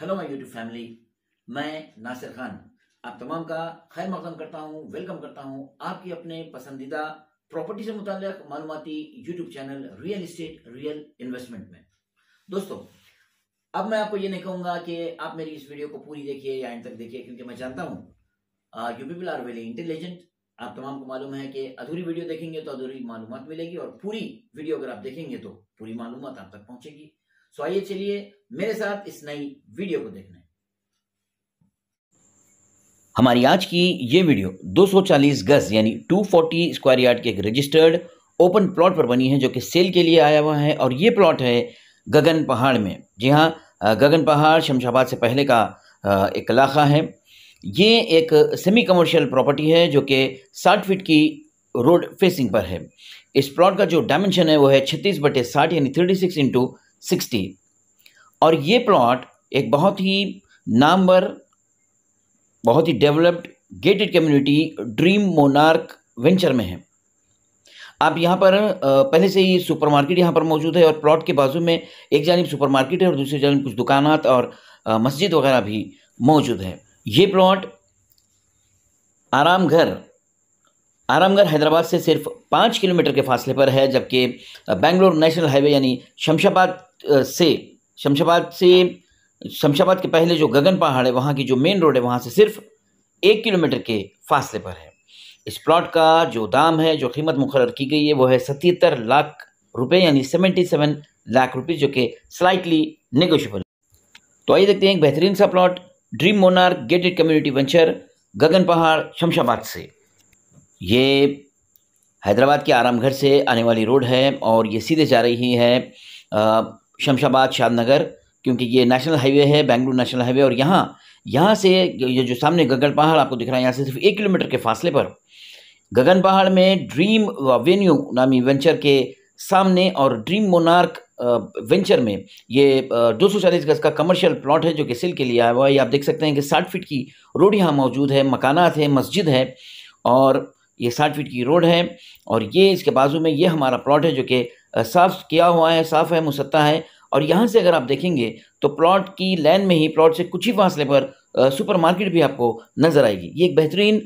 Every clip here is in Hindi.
हेलो माय यूट्यूब फैमिली मैं नासिर खान आप तमाम का खैर मकदम करता हूँ वेलकम करता हूँ आपकी अपने पसंदीदा प्रॉपर्टी से मुताल मालूमती YouTube channel real estate real investment में दोस्तों अब मैं आपको ये नहीं कहूंगा कि आप मेरी इस वीडियो को पूरी देखिए या एंड तक देखिए क्योंकि मैं जानता हूँ you people are very intelligent आप तमाम को मालूम है कि अधूरी वीडियो देखेंगे तो अधूरी मालूम मिलेगी और पूरी वीडियो अगर आप देखेंगे तो पूरी मालूम आप तक पहुंचेगी सो आइए चलिए मेरे साथ इस नई वीडियो को देखने हमारी आज की ये वीडियो 240 गज यानी 240 स्क्वायर यार्ड के एक रजिस्टर्ड ओपन प्लॉट पर बनी है जो कि सेल के लिए आया हुआ है और ये प्लॉट है गगन पहाड़ में जी हाँ गगन पहाड़ शमशाबाद से पहले का एक इलाका है ये एक सेमी कमर्शियल प्रॉपर्टी है जो कि साठ फीट की रोड फेसिंग पर है इस प्लॉट का जो डायमेंशन है वो है छत्तीस बटे साठ यानी थर्टी सिक्स इंटू सिक्सटी और ये प्लॉट एक बहुत ही नामवर बहुत ही developed gated community dream monarch venture में है आप यहाँ पर पहले से ही सुपरमार्केट यहाँ पर मौजूद है और प्लॉट के बाजू में एक जानब सुपरमार्केट है और दूसरी जानब कुछ दुकानात और मस्जिद वगैरह भी मौजूद है ये प्लॉट आराम घर आरामगढ़ हैदराबाद से सिर्फ पाँच किलोमीटर के फासले पर है जबकि बेंगलोर नेशनल हाईवे यानी शमशाबाद से शमशाबाद से शमशाबाद के पहले जो गगन पहाड़ है वहाँ की जो मेन रोड है वहाँ से सिर्फ एक किलोमीटर के फासले पर है इस प्लॉट का जो दाम है जो कीमत मुकर की गई है वो है सतहत्तर लाख रुपये यानी सेवेंटी सेवन लाख रुपीज़ जो कि स्लाइटली नेगोशियबल तो आइए देखते हैं एक बेहतरीन सा plot dream monarch gated community venture Gagan Pahad Shamshabad से ये हैदराबाद के आरामघर से आने वाली रोड है और ये सीधे जा रही है शमशाबाद शादनगर क्योंकि ये नेशनल हाईवे है बेंगलुरु नेशनल हाईवे और यहाँ यहाँ से ये जो सामने गगन पहाड़ आपको दिख रहा है यहाँ से सिर्फ एक किलोमीटर के फासले पर गगन पहाड़ में ड्रीम वेन्यू नामी वेंचर के सामने और ड्रीम मोनार्क वेंचर में ये 240 गज का कमर्शियल प्लॉट है जो कि सिल के लिए आया हुआ है आप देख सकते हैं कि साठ फीट की रोड यहाँ मौजूद है मकानात है मस्जिद है और ये साठ फीट की रोड है और ये इसके बाजू में ये हमारा प्लॉट है जो कि साफ किया हुआ है साफ़ है मुसत्ता है और यहाँ से अगर आप देखेंगे तो प्लॉट की लैन में ही प्लॉट से कुछ ही फासले पर सुपर मार्केट भी आपको नज़र आएगी ये एक बेहतरीन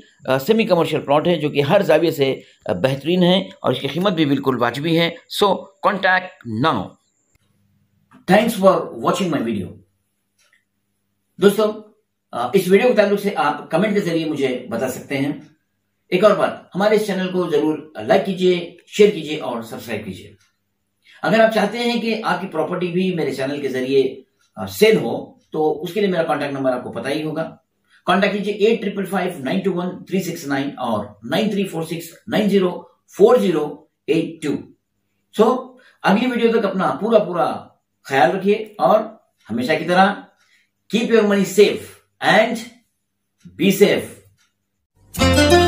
सेमी कमर्शियल प्लॉट है जो कि हर जाविये से बेहतरीन है और इसकी कीमत भी बिल्कुल वाजबी है so contact now thanks for watching my video दोस्तों इस वीडियो के ताल्लुक से आप कमेंट के जरिए मुझे बता सकते हैं एक और बात हमारे इस चैनल को जरूर लाइक कीजिए शेयर कीजिए और सब्सक्राइब कीजिए अगर आप चाहते हैं कि आपकी प्रॉपर्टी भी मेरे चैनल के जरिए सेल हो तो उसके लिए मेरा कॉन्टैक्ट नंबर आपको पता ही होगा कॉन्टैक्ट कीजिए eight triple five nine two one three six nine और nine three four six nine zero four zero eight two so अगली वीडियो तक अपना पूरा पूरा ख्याल रखिए और हमेशा की तरह keep your money safe and be safe